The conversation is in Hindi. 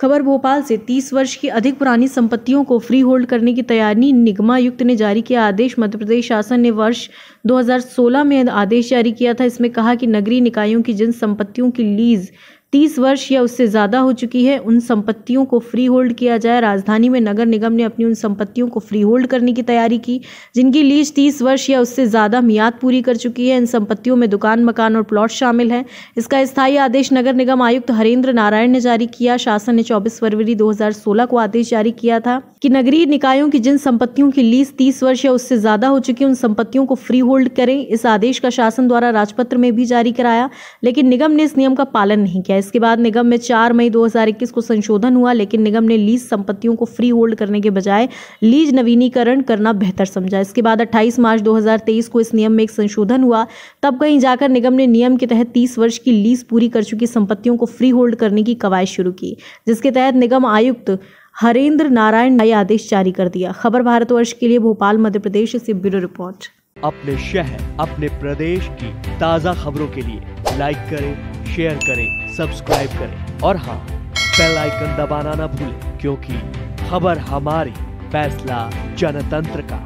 खबर भोपाल से 30 वर्ष की अधिक पुरानी संपत्तियों को फ्री होल्ड करने की तैयारी निगमायुक्त ने जारी किया आदेश मध्य प्रदेश शासन ने वर्ष 2016 में आदेश जारी किया था इसमें कहा कि नगरीय निकायों की जिन संपत्तियों की लीज तीस वर्ष या उससे ज़्यादा हो चुकी है उन संपत्तियों को फ्री होल्ड किया जाए राजधानी में नगर निगम ने अपनी उन संपत्तियों को फ्री होल्ड करने की तैयारी की जिनकी लीज तीस वर्ष या उससे ज़्यादा मियाद पूरी कर चुकी है इन संपत्तियों में दुकान मकान और प्लॉट शामिल हैं इसका स्थायी आदेश नगर निगम आयुक्त हरेंद्र नारायण ने जारी किया शासन ने चौबीस फरवरी दो को आदेश जारी किया था कि नगरीय निकायों की जिन संपत्तियों की लीज तीस वर्ष या उससे ज्यादा हो चुकी उन संपत्तियों को फ्री होल्ड करें इस आदेश का शासन द्वारा राजपत्र में भी जारी कराया लेकिन निगम ने इस नियम का पालन नहीं किया इसके बाद निगम में चार मई दो को संशोधन हुआ लेकिन निगम ने लीज संपत्तियों को फ्री होल्ड करने के बजाय लीज नवीनीकरण करना बेहतर समझा इसके बाद अट्ठाईस मार्च दो को इस नियम में एक संशोधन हुआ तब कहीं जाकर निगम ने नियम के तहत तीस वर्ष की लीज पूरी कर चुकी संपत्तियों को फ्री होल्ड करने की कवायद शुरू की जिसके तहत निगम आयुक्त हरेंद्र नारायण ने आदेश जारी कर दिया खबर भारतवर्ष के लिए भोपाल मध्य प्रदेश से ब्यूरो रिपोर्ट अपने शहर अपने प्रदेश की ताज़ा खबरों के लिए लाइक करें शेयर करें सब्सक्राइब करें और हाँ आइकन दबाना ना भूलें क्योंकि खबर हमारी फैसला जनतंत्र का